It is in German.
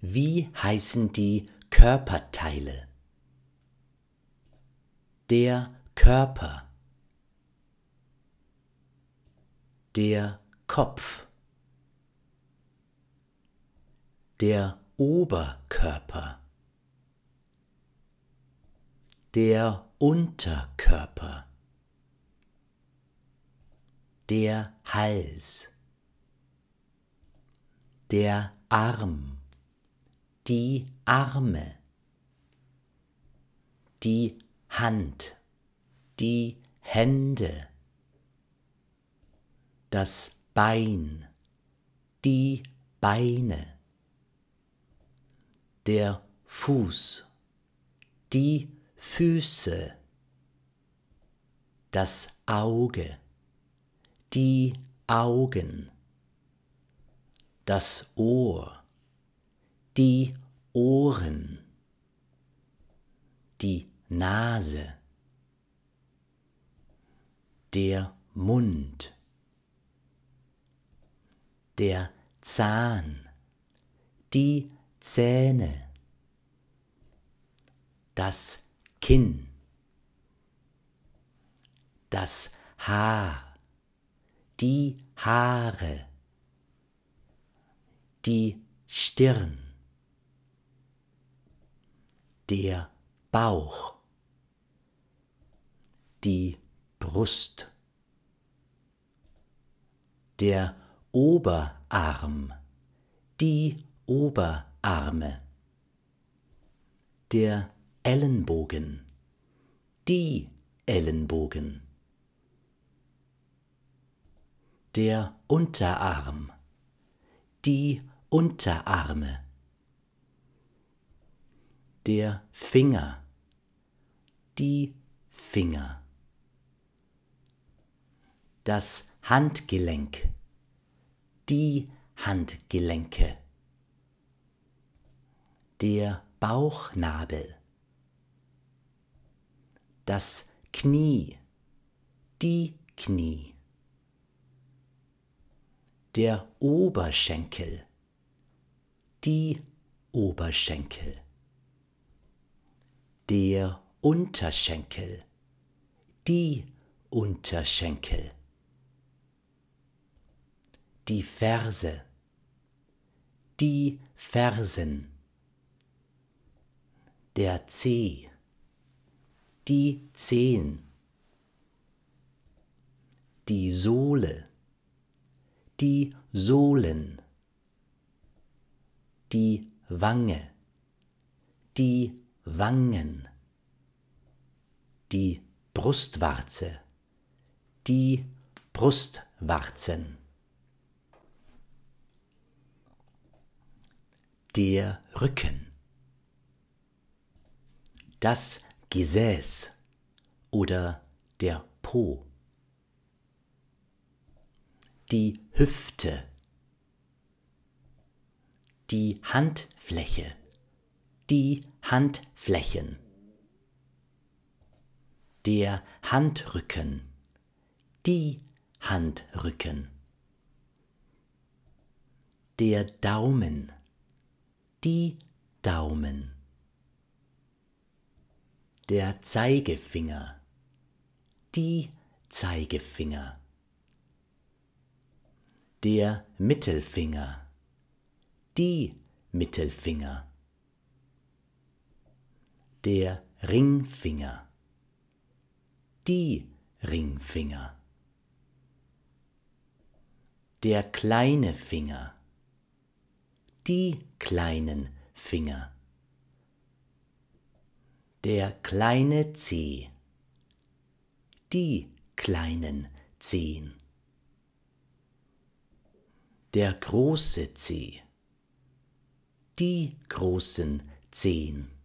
Wie heißen die Körperteile? Der Körper. Der Kopf. Der Oberkörper. Der Unterkörper. Der Hals. Der Arm die Arme, die Hand, die Hände, das Bein, die Beine, der Fuß, die Füße, das Auge, die Augen, das Ohr, die Ohren, die Nase, der Mund, der Zahn, die Zähne, das Kinn, das Haar, die Haare, die Stirn der Bauch, die Brust, der Oberarm, die Oberarme, der Ellenbogen, die Ellenbogen, der Unterarm, die Unterarme der Finger, die Finger, das Handgelenk, die Handgelenke, der Bauchnabel, das Knie, die Knie, der Oberschenkel, die Oberschenkel der Unterschenkel, die Unterschenkel, die Ferse, die Fersen, der Zeh, die Zehen, die Sohle, die Sohlen, die Wange, die Wangen, die Brustwarze, die Brustwarzen, der Rücken, das Gesäß oder der Po, die Hüfte, die Handfläche die Handflächen, der Handrücken, die Handrücken, der Daumen, die Daumen, der Zeigefinger, die Zeigefinger, der Mittelfinger, die Mittelfinger der Ringfinger, die Ringfinger, der kleine Finger, die kleinen Finger, der kleine Zeh, die kleinen Zehen, der große Zeh, die großen Zehen.